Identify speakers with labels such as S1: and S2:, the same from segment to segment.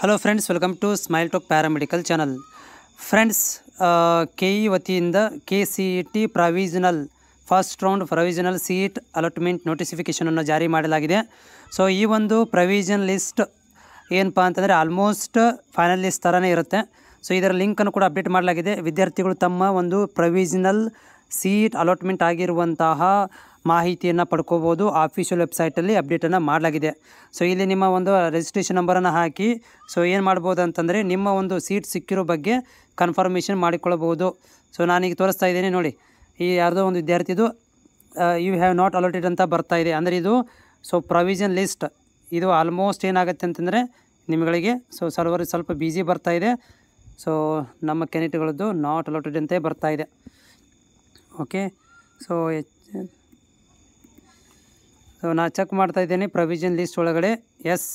S1: hello friends welcome to smile talk paramedical channel friends K E ವತಿಯಿಂದ K C E T provisional first round provisional seat allotment ನೋಟಿಫಿಕೇಷನನ್ನು ಜಾರಿ ಮಾಡಲಾಗಿದೆ so ಈ ಒಂದು provision list ಏನಪ್ಪ ಅಂತಂದರೆ ಆಲ್ಮೋಸ್ಟ್ ಫೈನಲ್ ಲಿಸ್ಟ್ ಥರನೇ ಇರುತ್ತೆ ಸೊ ಇದರ ಲಿಂಕನ್ನು ಕೂಡ ಅಪ್ಡೇಟ್ ಮಾಡಲಾಗಿದೆ ವಿದ್ಯಾರ್ಥಿಗಳು ತಮ್ಮ ಒಂದು ಪ್ರೊವಿಷನಲ್ ಸೀಟ್ ಅಲಾಟ್ಮೆಂಟ್ ಆಗಿರುವಂತಹ ಮಾಹಿತಿಯನ್ನು ಪಡ್ಕೋಬೋದು ಆಫೀಷಿಯಲ್ ವೆಬ್ಸೈಟಲ್ಲಿ ಅಪ್ಡೇಟನ್ನು ಮಾಡಲಾಗಿದೆ ಸೊ ಇಲ್ಲಿ ನಿಮ್ಮ ಒಂದು ರಿಜಿಸ್ಟ್ರೇಷನ್ ನಂಬರನ್ನು ಹಾಕಿ ಸೊ ಏನು ಮಾಡ್ಬೋದು ಅಂತಂದರೆ ನಿಮ್ಮ ಒಂದು ಸೀಟ್ ಸಿಕ್ಕಿರೋ ಬಗ್ಗೆ ಕನ್ಫರ್ಮೇಷನ್ ಮಾಡಿಕೊಳ್ಳಬಹುದು ಸೊ ನಾನೀಗ ತೋರಿಸ್ತಾ ಇದ್ದೀನಿ ನೋಡಿ ಈ ಯಾರ್ದೋ ಒಂದು ವಿದ್ಯಾರ್ಥಿದು ಯು ಹ್ಯಾವ್ ನಾಟ್ ಅಲೋಟೆಡ್ ಅಂತ ಬರ್ತಾ ಇದೆ ಅಂದರೆ ಇದು ಸೊ ಪ್ರೊವಿಷನ್ ಲಿಸ್ಟ್ ಇದು ಆಲ್ಮೋಸ್ಟ್ ಏನಾಗುತ್ತೆ ಅಂತಂದರೆ ನಿಮ್ಗಳಿಗೆ ಸೊ ಸರ್ವರ್ ಸ್ವಲ್ಪ ಬ್ಯುಸಿ ಬರ್ತಾ ಇದೆ ಸೊ ನಮ್ಮ ಕೆನೆಟ್ಗಳದ್ದು ನಾಟ್ ಅಲೋಟೆಡ್ ಅಂತ ಬರ್ತಾ ಇದೆ ಓಕೆ ಸೊ ಸೊ ನಾನು ಚೆಕ್ ಮಾಡ್ತಾ ಇದ್ದೇನೆ ಪ್ರೊವಿಷನ್ ಲಿಸ್ಟ್ ಒಳಗಡೆ ಎಸ್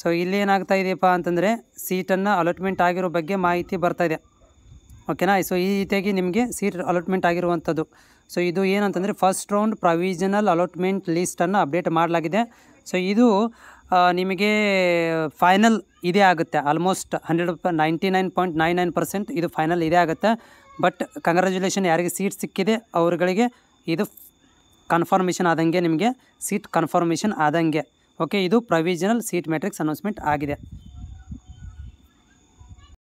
S1: ಸೊ ಇಲ್ಲಿ ಏನಾಗ್ತಾ ಇದೆಯಪ್ಪ ಅಂತಂದರೆ ಸೀಟನ್ನು ಅಲಾಟ್ಮೆಂಟ್ ಆಗಿರೋ ಬಗ್ಗೆ ಮಾಹಿತಿ ಬರ್ತಾ ಇದೆ ಓಕೆನಾ ಸೊ ಈ ರೀತಿಯಾಗಿ ನಿಮಗೆ ಸೀಟ್ ಅಲಾಟ್ಮೆಂಟ್ ಆಗಿರುವಂಥದ್ದು ಸೊ ಇದು ಏನಂತಂದರೆ ಫಸ್ಟ್ ರೌಂಡ್ ಪ್ರೊವಿಷನಲ್ ಅಲಾಟ್ಮೆಂಟ್ ಲೀಸ್ಟನ್ನು ಅಪ್ಡೇಟ್ ಮಾಡಲಾಗಿದೆ ಸೊ ಇದು ನಿಮಗೆ ಫೈನಲ್ ಇದೇ ಆಗುತ್ತೆ almost hundred ninety nine point nine nine percent ಇದು ಫೈನಲ್ ಇದೇ ಆಗುತ್ತೆ ಬಟ್ ಕಂಗ್ರ್ಯಾಚುಲೇಷನ್ ಯಾರಿಗೆ ಸೀಟ್ ಸಿಕ್ಕಿದೆ ಅವರುಗಳಿಗೆ ಇದು ಕನ್ಫರ್ಮೇಷನ್ ಆದಂಗೆ ನಿಮಗೆ ಸೀಟ್ ಕನ್ಫರ್ಮೇಷನ್ ಆದಂಗೆ ಓಕೆ ಇದು ಪ್ರೊವಿಷನಲ್ ಸೀಟ್ ಮ್ಯಾಟ್ರಿಕ್ಸ್ ಅನೌನ್ಸ್ಮೆಂಟ್ ಆಗಿದೆ